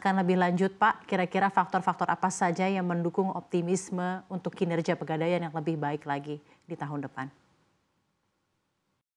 dijelaskan lebih lanjut Pak, kira-kira faktor-faktor apa saja yang mendukung optimisme untuk kinerja pegadaian yang lebih baik lagi di tahun depan?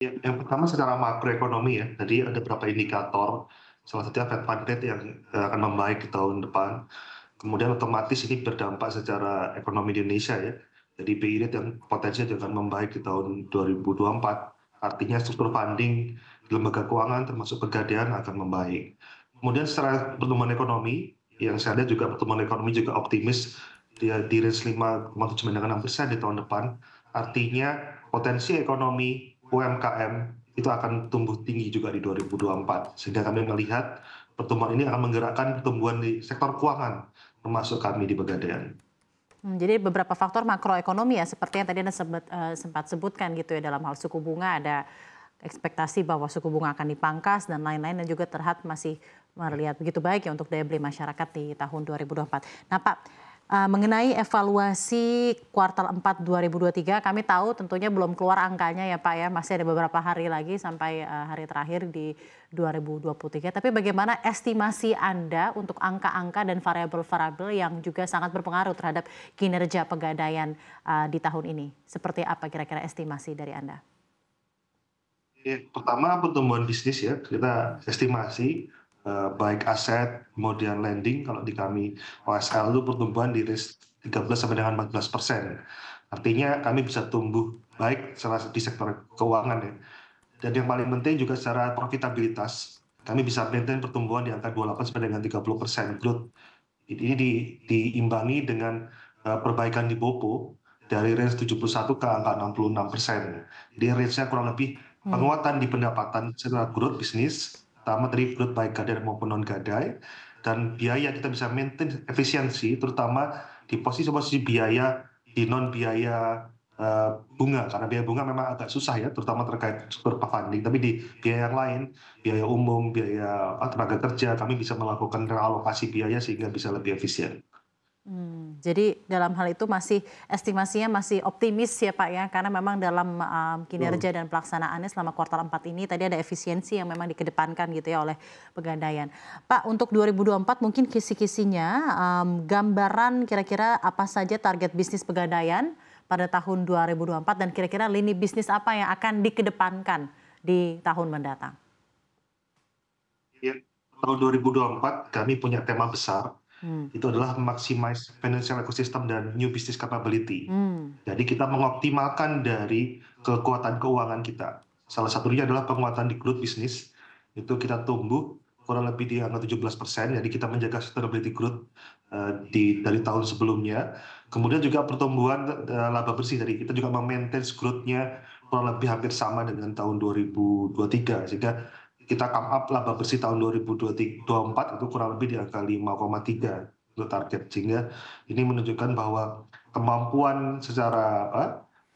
Ya, yang pertama secara makroekonomi ya, tadi ada beberapa indikator, salah satunya Fed Fund Rate yang eh, akan membaik di tahun depan. Kemudian otomatis ini berdampak secara ekonomi di Indonesia ya. Jadi BI rate yang potensinya akan membaik di tahun 2024. Artinya struktur funding lembaga keuangan termasuk pegadaian akan membaik kemudian secara pertumbuhan ekonomi yang saya lihat juga pertumbuhan ekonomi juga optimis dia di range 5,7 dengan 6 persen di tahun depan artinya potensi ekonomi UMKM itu akan tumbuh tinggi juga di 2024 sehingga kami melihat pertumbuhan ini akan menggerakkan pertumbuhan di sektor keuangan termasuk kami di Pegadaian. Hmm, jadi beberapa faktor makroekonomi ya seperti yang tadi Anda sempat, uh, eh, sempat sebutkan gitu ya dalam hal suku bunga ada ekspektasi bahwa suku bunga akan dipangkas dan lain-lain dan juga terhad masih melihat begitu baik ya untuk daya beli masyarakat di tahun 2024. Nah Pak, Uh, mengenai evaluasi kuartal 4 2023, kami tahu tentunya belum keluar angkanya ya Pak ya, masih ada beberapa hari lagi sampai uh, hari terakhir di 2023. Tapi bagaimana estimasi Anda untuk angka-angka dan variabel-variabel yang juga sangat berpengaruh terhadap kinerja pegadaian uh, di tahun ini? Seperti apa kira-kira estimasi dari Anda? pertama pertumbuhan bisnis ya, kita estimasi Eh, baik aset kemudian lending kalau di kami OSL itu pertumbuhan di range 13 sampai dengan 14 persen. Artinya kami bisa tumbuh baik secara di sektor keuangan ya. Dan yang paling penting juga secara profitabilitas kami bisa maintain pertumbuhan di angka 28 sampai dengan 30 persen growth. Ini di, diimbangi dengan eh, perbaikan di Bopo dari range 71 ke angka 66 persen. Jadi range-nya kurang lebih hmm. penguatan di pendapatan secara growth bisnis terutama dari baik gadai maupun non gadai dan biaya kita bisa maintain efisiensi terutama di posisi-posisi biaya di non biaya eh, bunga karena biaya bunga memang agak susah ya terutama terkait super funding tapi di biaya yang lain biaya umum biaya eh, tenaga kerja kami bisa melakukan realokasi biaya sehingga bisa lebih efisien. Hmm, jadi dalam hal itu masih estimasinya masih optimis ya Pak ya karena memang dalam um, kinerja dan pelaksanaannya selama kuartal 4 ini tadi ada efisiensi yang memang dikedepankan gitu ya oleh Pegadaian. Pak untuk 2024 mungkin kisi-kisinya um, gambaran kira-kira apa saja target bisnis Pegadaian pada tahun 2024 dan kira-kira lini bisnis apa yang akan dikedepankan di tahun mendatang? Ya, tahun 2024 kami punya tema besar Hmm. Itu adalah maximize financial ecosystem dan new business capability. Hmm. Jadi kita mengoptimalkan dari kekuatan keuangan kita. Salah satunya adalah penguatan di growth business. Itu kita tumbuh kurang lebih di angka 17%. Jadi kita menjaga sustainability growth uh, di dari tahun sebelumnya. Kemudian juga pertumbuhan uh, laba bersih dari kita juga memaintain growth-nya kurang lebih hampir sama dengan tahun 2023 sehingga kita come up laba bersih tahun 2024 itu kurang lebih di angka 5,3 itu target sehingga ini menunjukkan bahwa kemampuan secara apa,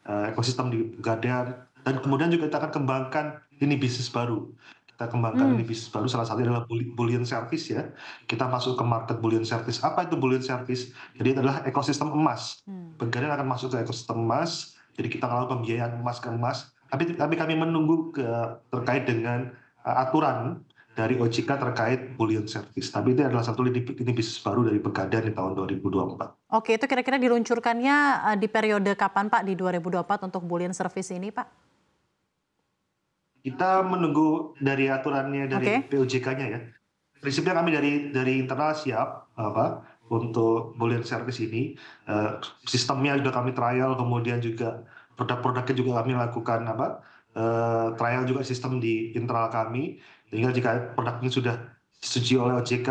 eh, ekosistem di Pegadaian dan kemudian juga kita akan kembangkan ini bisnis baru kita kembangkan hmm. ini bisnis baru salah satunya adalah bullion service ya kita masuk ke market bullion service apa itu bullion service jadi itu adalah ekosistem emas hmm. Pegadaian akan masuk ke ekosistem emas jadi kita melakukan pembiayaan emas ke emas tapi tapi kami menunggu ke, terkait dengan Eh, aturan dari OJK terkait bullion service. Tapi itu adalah satu lini, lini bisnis baru dari Pegadaian di tahun 2024. Oke, itu kira-kira diluncurkannya eh, di periode kapan Pak di 2024 untuk bullion service ini Pak? Kita menunggu dari aturannya dari okay. POJK-nya ya. Prinsipnya kami dari dari internal siap apa eh, untuk bullion service ini. sistemnya sudah kami trial, kemudian juga produk-produknya juga kami lakukan apa Eh, trial juga sistem di internal kami sehingga jika produknya sudah disetujui oleh OJK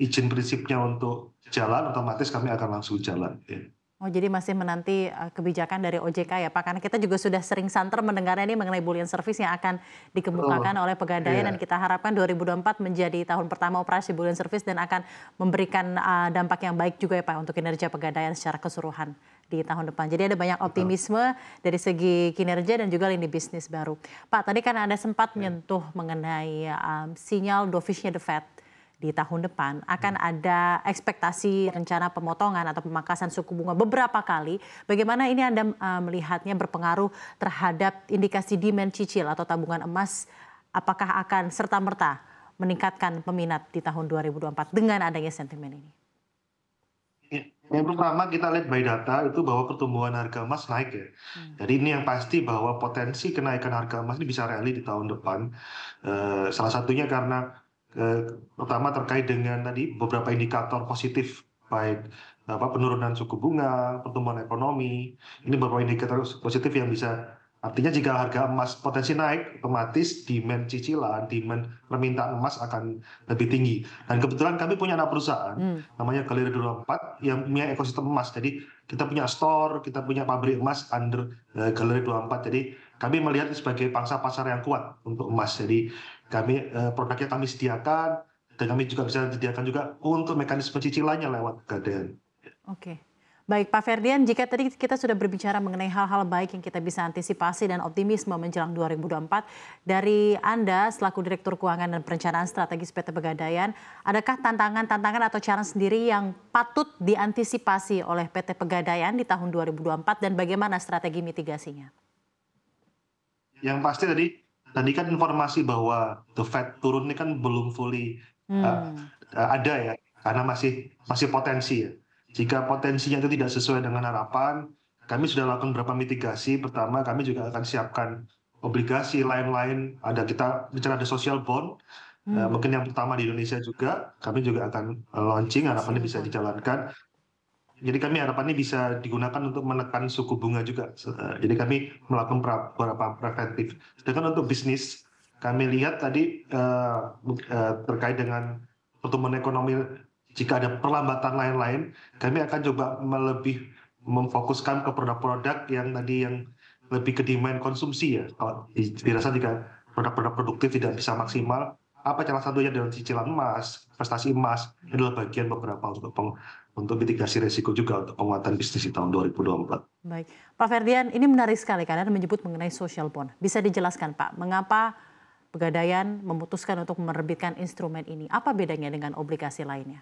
izin prinsipnya untuk jalan otomatis kami akan langsung jalan ya. Oh jadi masih menanti eh, kebijakan dari OJK ya Pak karena kita juga sudah sering santer mendengar ini mengenai bullion service yang akan dikemukakan oh, oleh pegadaian yeah. dan kita harapkan 2024 menjadi tahun pertama operasi bullion service dan akan memberikan eh, dampak yang baik juga ya Pak untuk kinerja pegadaian secara keseluruhan di tahun depan. Jadi ada banyak optimisme Betul. dari segi kinerja dan juga lini bisnis baru. Pak, tadi kan Anda sempat ya. menyentuh mengenai um, sinyal dovishnya The Fed di tahun depan hmm. akan ada ekspektasi rencana pemotongan atau pemangkasan suku bunga beberapa kali. Bagaimana ini Anda uh, melihatnya berpengaruh terhadap indikasi demand cicil atau tabungan emas apakah akan serta-merta meningkatkan peminat di tahun 2024 dengan adanya sentimen ini? Yang pertama kita lihat by data itu bahwa pertumbuhan harga emas naik ya. Hmm. Jadi ini yang pasti bahwa potensi kenaikan harga emas ini bisa rally di tahun depan. Uh, salah satunya karena uh, terkait dengan tadi beberapa indikator positif baik apa penurunan suku bunga, pertumbuhan ekonomi. Ini beberapa indikator positif yang bisa Artinya jika harga emas potensi naik, otomatis demand cicilan, demand permintaan emas akan lebih tinggi. Dan kebetulan kami punya anak perusahaan, hmm. namanya Galeri 24, yang punya ekosistem emas. Jadi kita punya store, kita punya pabrik emas under uh, Galeri 24. Jadi kami melihat sebagai pangsa pasar yang kuat untuk emas. Jadi kami uh, produknya kami sediakan, dan kami juga bisa sediakan juga untuk mekanisme cicilannya lewat Gaden. Oke. Okay. Baik Pak Ferdian, jika tadi kita sudah berbicara mengenai hal-hal baik yang kita bisa antisipasi dan optimisme menjelang 2024, dari Anda selaku Direktur Keuangan dan Perencanaan Strategis PT Pegadaian, adakah tantangan-tantangan atau cara sendiri yang patut diantisipasi oleh PT Pegadaian di tahun 2024 dan bagaimana strategi mitigasinya? Yang pasti tadi tadi kan informasi bahwa the Fed turun ini kan belum fully hmm. uh, ada ya, karena masih masih potensi ya jika potensinya itu tidak sesuai dengan harapan, kami sudah lakukan beberapa mitigasi. Pertama, kami juga akan siapkan obligasi lain-lain. Ada kita bicara ada social bond, hmm. uh, mungkin yang pertama di Indonesia juga. Kami juga akan eh, launching, harapannya bisa dijalankan. Jadi kami harapannya bisa digunakan untuk menekan suku bunga juga. Eh, jadi kami melakukan beberapa preventif. Sedangkan untuk bisnis, kami lihat tadi uh, uh, terkait dengan pertumbuhan ekonomi jika ada perlambatan lain-lain, kami akan coba lebih memfokuskan ke produk-produk yang tadi yang lebih ke demand konsumsi ya. Kalau dirasa jika produk-produk produktif tidak bisa maksimal, apa salah satunya dalam cicilan emas, investasi emas adalah bagian beberapa untuk peng, untuk mitigasi risiko juga untuk penguatan bisnis di tahun 2024. Baik, Pak Ferdian, ini menarik sekali karena menyebut mengenai social bond. Bisa dijelaskan Pak, mengapa Pegadaian memutuskan untuk menerbitkan instrumen ini? Apa bedanya dengan obligasi lainnya?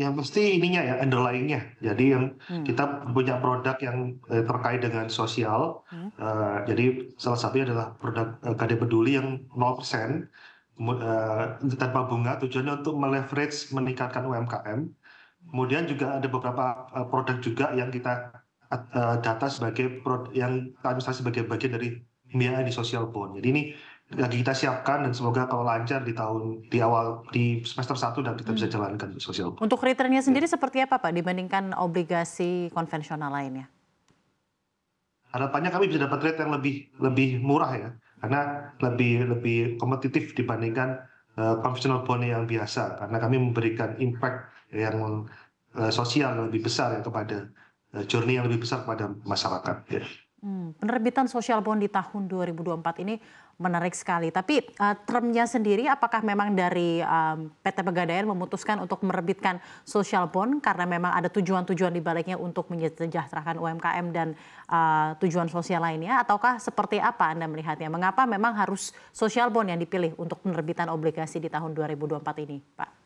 yang pasti ininya ya underlyingnya. Jadi yang hmm. kita punya produk yang eh, terkait dengan sosial. Hmm. Uh, jadi salah satunya adalah produk uh, eh, KD Peduli yang 0% uh, eh, tanpa bunga tujuannya untuk meleverage meningkatkan UMKM. Kemudian juga ada beberapa uh, produk juga yang kita uh, data sebagai produk yang administrasi sebagai bagian dari MIA di sosial bond. Jadi ini lagi kita siapkan dan semoga kalau lancar di tahun di awal di semester 1 dan kita hmm. bisa jalankan sosial. Untuk returnnya sendiri ya. seperti apa Pak dibandingkan obligasi konvensional lainnya? Harapannya kami bisa dapat rate yang lebih lebih murah ya karena lebih lebih kompetitif dibandingkan uh, eh, conventional bond yang biasa karena kami memberikan impact yang uh, sosial lebih besar ya, kepada uh, journey yang lebih besar kepada masyarakat. Ya. Hmm, penerbitan social bond di tahun 2024 ini menarik sekali. Tapi uh, termnya sendiri apakah memang dari um, eh, PT Pegadaian memutuskan untuk menerbitkan social bond karena memang ada tujuan-tujuan dibaliknya untuk menyejahterakan UMKM dan uh, tujuan sosial lainnya? Ataukah seperti apa Anda melihatnya? Mengapa memang harus social bond yang dipilih untuk penerbitan obligasi di tahun 2024 ini Pak?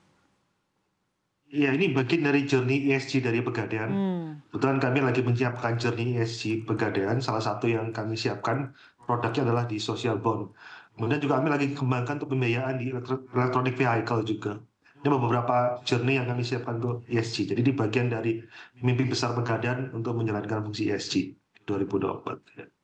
Iya, ini bagian dari journey ESG dari Pegadaian. Hmm. Kebetulan kami lagi menyiapkan journey ESG Pegadaian. Salah satu yang kami siapkan produknya adalah di social bond. Kemudian juga kami lagi kembangkan untuk pembiayaan di elektronik vehicle juga. Ini beberapa journey yang kami siapkan untuk ESG. Jadi di bagian dari mimpi besar Pegadaian untuk menjalankan fungsi ESG 2024.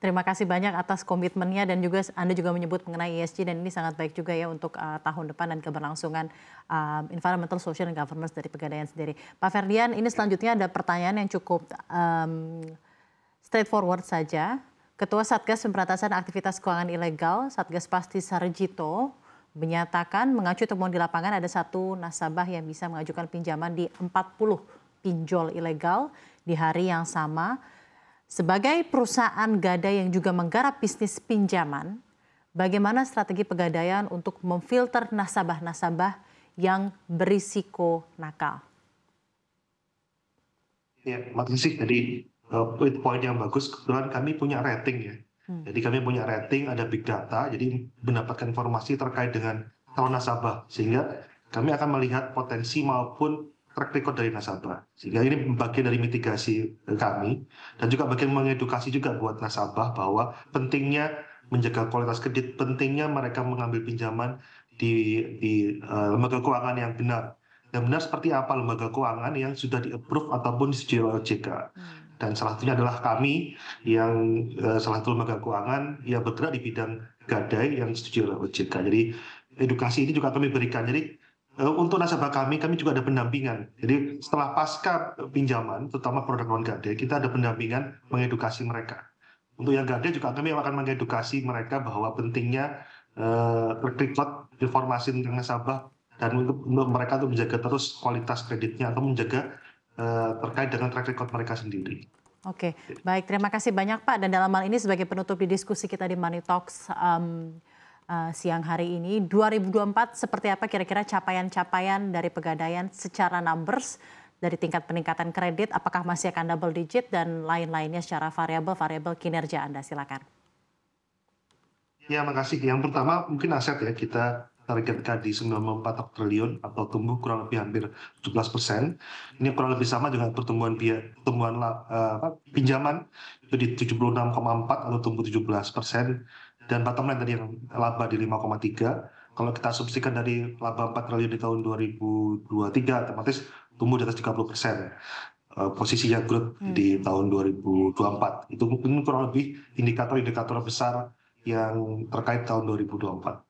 Terima kasih banyak atas komitmennya dan juga Anda juga menyebut mengenai ESG dan ini sangat baik juga ya untuk uh, tahun depan dan keberlangsungan um, environmental, social, and governance dari pegadaian sendiri. Pak Ferdian, ini selanjutnya ada pertanyaan yang cukup um, straightforward saja. Ketua Satgas Pemberantasan Aktivitas Keuangan Ilegal, Satgas Pasti Sarjito, menyatakan mengacu temuan di lapangan ada satu nasabah yang bisa mengajukan pinjaman di 40 pinjol ilegal di hari yang sama sebagai perusahaan gadai yang juga menggarap bisnis pinjaman, bagaimana strategi pegadaian untuk memfilter nasabah-nasabah yang berisiko nakal? Ya, Mas Rizky, tadi eh, poin yang bagus, kebetulan kami punya rating ya. Hmm. Jadi kami punya rating, ada big data, jadi mendapatkan informasi terkait dengan calon nasabah. Sehingga kami akan melihat potensi maupun track record dari nasabah. Sehingga ini bagian dari mitigasi eh, kami dan juga bagian mengedukasi juga buat nasabah bahwa pentingnya menjaga kualitas kredit, pentingnya mereka mengambil pinjaman di, di uh, lembaga keuangan yang benar. Yang benar seperti apa lembaga keuangan yang sudah di-approve ataupun disetujui oleh OJK. Hmm. Dan salah satunya adalah kami yang uh, salah satu lembaga keuangan yang bergerak di bidang gadai yang disetujui oleh OJK. Jadi edukasi ini juga kami berikan. Jadi Eh, untuk nasabah kami, kami juga ada pendampingan. Jadi setelah pasca pinjaman, terutama produk non gade, kita ada pendampingan mengedukasi mereka. Untuk yang gade juga kami akan mengedukasi mereka bahwa pentingnya eh, rekrut informasi tentang nasabah dan untuk, untuk mereka untuk menjaga terus kualitas kreditnya atau menjaga uh, terkait dengan track record mereka sendiri. Oke, baik. Terima kasih banyak Pak. Dan dalam hal ini sebagai penutup di diskusi kita di Money Talks, um, Eh, siang hari ini. 2024 seperti apa kira-kira capaian-capaian dari pegadaian secara numbers dari tingkat peningkatan kredit, apakah masih akan double digit dan lain-lainnya secara variabel-variabel kinerja Anda? Silakan. Ya, makasih. Yang pertama mungkin aset ya kita targetkan di 94 triliun atau tumbuh kurang lebih hampir 17 persen. Ini kurang lebih sama dengan pertumbuhan biaya, pertumbuhan uh, apa, pinjaman itu di 76,4 atau tumbuh 17 persen dan bottom line tadi yang laba di 5,3 kalau kita asumsikan dari laba 4 triliun di tahun 2023 otomatis tumbuh di atas 30 persen ya. Eh, posisinya growth hmm. di tahun 2024 itu mungkin kurang lebih indikator-indikator besar yang terkait tahun 2024.